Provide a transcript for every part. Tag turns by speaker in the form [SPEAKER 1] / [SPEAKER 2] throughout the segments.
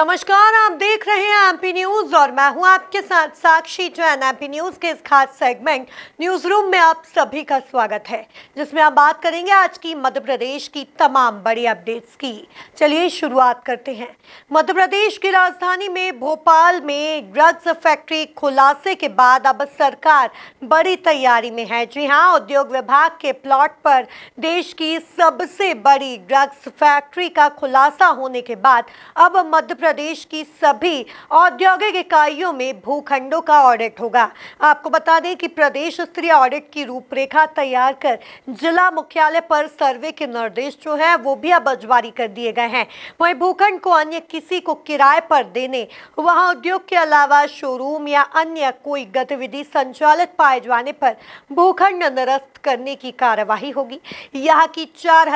[SPEAKER 1] नमस्कार आप देख रहे हैं एमपी न्यूज और मैं हूं आपके साथ साक्षी चैन एमपी न्यूज के इस खास सेगमेंट न्यूज रूम में आप सभी का स्वागत है जिसमें आप बात करेंगे आज की मध्य प्रदेश की तमाम बड़ी अपडेट्स की चलिए शुरुआत करते हैं मध्य प्रदेश की राजधानी में भोपाल में ड्रग्स फैक्ट्री खुलासे के बाद अब सरकार बड़ी तैयारी में है जी हाँ उद्योग विभाग के प्लॉट पर देश की सबसे बड़ी ड्रग्स फैक्ट्री का खुलासा होने के बाद अब मध्य प्रदेश की सभी औद्योगिक इकाइयों में भूखंडों का ऑडिट होगा आपको बता दें कि प्रदेश स्तरीय ऑडिट की रूपरेखा तैयार कर जिला मुख्यालय पर सर्वे के निर्देश जो है वो भी अब अजवारी कर दिए गए हैं वही भूखंड को अन्य किसी को किराए पर देने वहां उद्योग के अलावा शोरूम या अन्य कोई गतिविधि संचालित पाए जाने पर भूखंड निरस्त करने की कार्यवाही होगी यहाँ की चार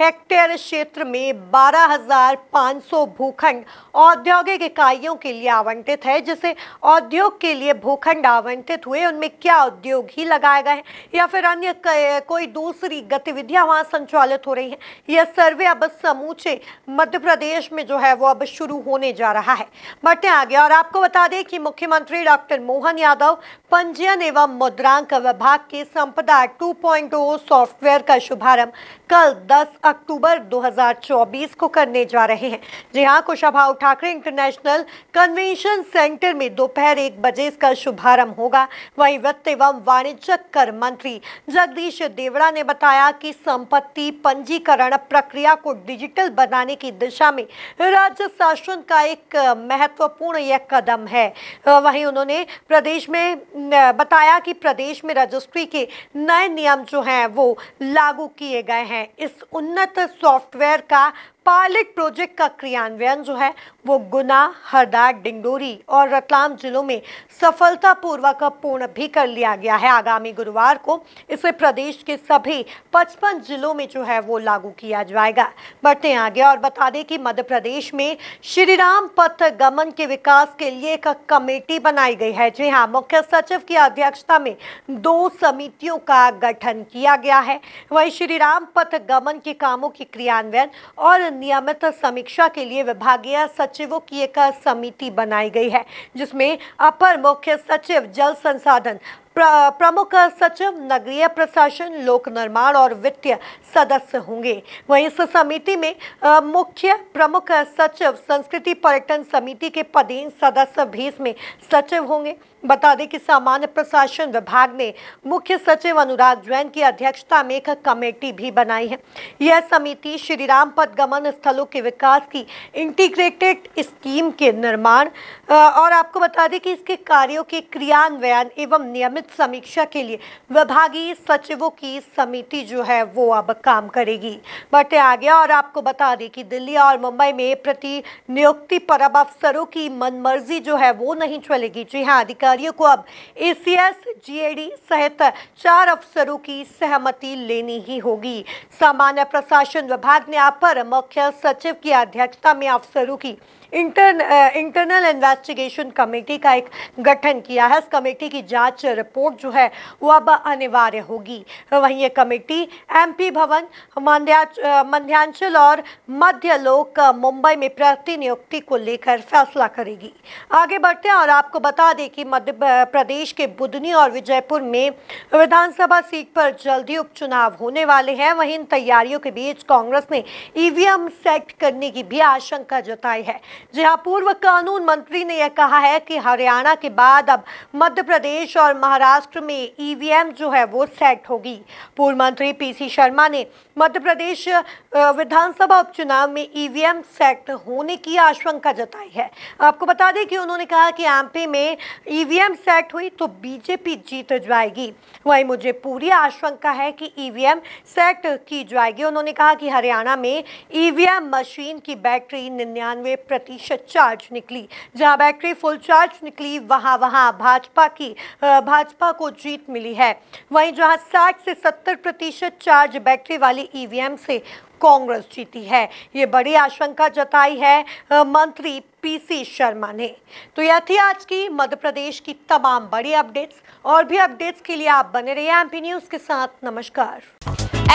[SPEAKER 1] हेक्टेयर क्षेत्र में 12,500 भूखंड औद्योगिक इकाइयों के लिए आवंटित है जिसे औद्योग के लिए भूखंड आवंटित हुए उनमें क्या उद्योग ही लगाए गए हैं या फिर अन्य कोई दूसरी गतिविधियां वहां संचालित हो रही हैं यह सर्वे अब समूचे मध्य प्रदेश में जो है वो अब शुरू होने जा रहा है बढ़ते आगे और आपको बता दें कि मुख्यमंत्री डॉक्टर मोहन यादव पंजीयन एवं मुद्रांक विभाग के संपदा टू सॉफ्टवेयर का शुभारंभ कल 10 अक्टूबर 2024 को करने जा रहे हैं जी यहाँ Kushabhau Thackeray international convention centre में दोपहर एक बजे इसका शुभारंभ होगा वहीं वित्त एवं वाणिज्य कर मंत्री जगदीश देवड़ा ने बताया कि संपत्ति पंजीकरण प्रक्रिया को डिजिटल बनाने की दिशा में राज्य शासन का एक महत्वपूर्ण यह कदम है वहीं उन्होंने प्रदेश में बताया कि प्रदेश में रजिस्ट्री के नए नियम जो हैं वो लागू किए गए हैं इस उन्नत सॉफ्टवेयर का पायलट प्रोजेक्ट का क्रियान्वयन जो है वो गुना हरदा डिंडोरी और रतलाम जिलों में सफलतापूर्वक पूर्ण भी कर लिया गया है आगामी गुरुवार को इसे प्रदेश के सभी 55 जिलों में जो है वो लागू किया जाएगा बढ़ते आगे और बता दें कि मध्य प्रदेश में श्री राम पथ गमन के विकास के लिए एक कमेटी बनाई गई है जी हाँ मुख्य सचिव की अध्यक्षता में दो समितियों का गठन किया गया है वही श्री राम पथ गमन के कामों के क्रियान्वयन और नियमित समीक्षा के लिए विभागीय सचिवों की एक समिति बनाई गई है जिसमें अपर मुख्य सचिव जल संसाधन प्रमुख सचिव नगरीय प्रशासन लोक निर्माण और वित्तीय सदस्य होंगे वहीं इस समिति में मुख्य प्रमुख सचिव संस्कृति पर्यटन समिति के पदीन सदस्य भी इसमें सचिव होंगे बता दें कि सामान्य प्रशासन विभाग ने मुख्य सचिव अनुराग जैन की अध्यक्षता में एक कमेटी भी बनाई है यह समिति श्री पद पदगमन स्थलों के विकास की इंटीग्रेटेड स्कीम के निर्माण और आपको बता दें कि इसके कार्यों के क्रियान्वयन एवं नियमित समीक्षा के लिए विभागीय सचिवों की समिति जो है वो अब काम करेगी बढ़ते आ गया और आपको बता दें कि दिल्ली और मुंबई में प्रति नियुक्ति पर अब अफसरों की मनमर्जी जो है वो नहीं चलेगी जी हाँ अधिकारी अधिकारियों को अब ए जीएडी सहित चार अफसरों की सहमति लेनी ही होगी सामान्य प्रशासन विभाग ने अपर मुख्य सचिव की अध्यक्षता में अफसरों की इंटर इंटरनल इन्वेस्टिगेशन कमेटी का एक गठन किया है इस कमेटी की जांच रिपोर्ट जो है वो अब अनिवार्य होगी वहीं ये कमेटी एमपी भवन मध्यांचल uh, और मध्य लोक uh, मुंबई में प्रतिनियुक्ति को लेकर फैसला करेगी आगे बढ़ते हैं और आपको बता दें कि मध्य uh, प्रदेश के बुधनी और विजयपुर में विधानसभा सीट पर जल्दी उपचुनाव होने वाले हैं वहीं इन तैयारियों के बीच कांग्रेस ने ईवीएम सेट करने की भी आशंका जताई है जी हाँ पूर्व कानून मंत्री ने यह कहा है कि हरियाणा के बाद अब मध्य प्रदेश और महाराष्ट्र में ईवीएम जो है वो सेट होगी पूर्व मंत्री पीसी शर्मा ने मध्य प्रदेश विधानसभा उपचुनाव में ईवीएम सेट होने की आशंका जताई है आपको बता दें कि उन्होंने कहा कि एमपी में ईवीएम सेट हुई तो बीजेपी जीत जाएगी वही मुझे पूरी आशंका है कि ईवीएम सेट की जाएगी उन्होंने कहा कि हरियाणा में ईवीएम मशीन की बैटरी निन्यानवे प्रतिशत चार्ज निकली जहां बैटरी फुल चार्ज निकली वहां वहां भाजपा की भाजपा को जीत मिली है वहीं जहां 60 से 70 प्रतिशत चार्ज बैटरी वाली ईवीएम से कांग्रेस जीती है ये बड़ी आशंका जताई है मंत्री पीसी शर्मा ने तो यह थी आज की मध्य प्रदेश की तमाम बड़ी अपडेट्स और भी अपडेट्स के लिए आप बने रहिए एमपी न्यूज़ के साथ नमस्कार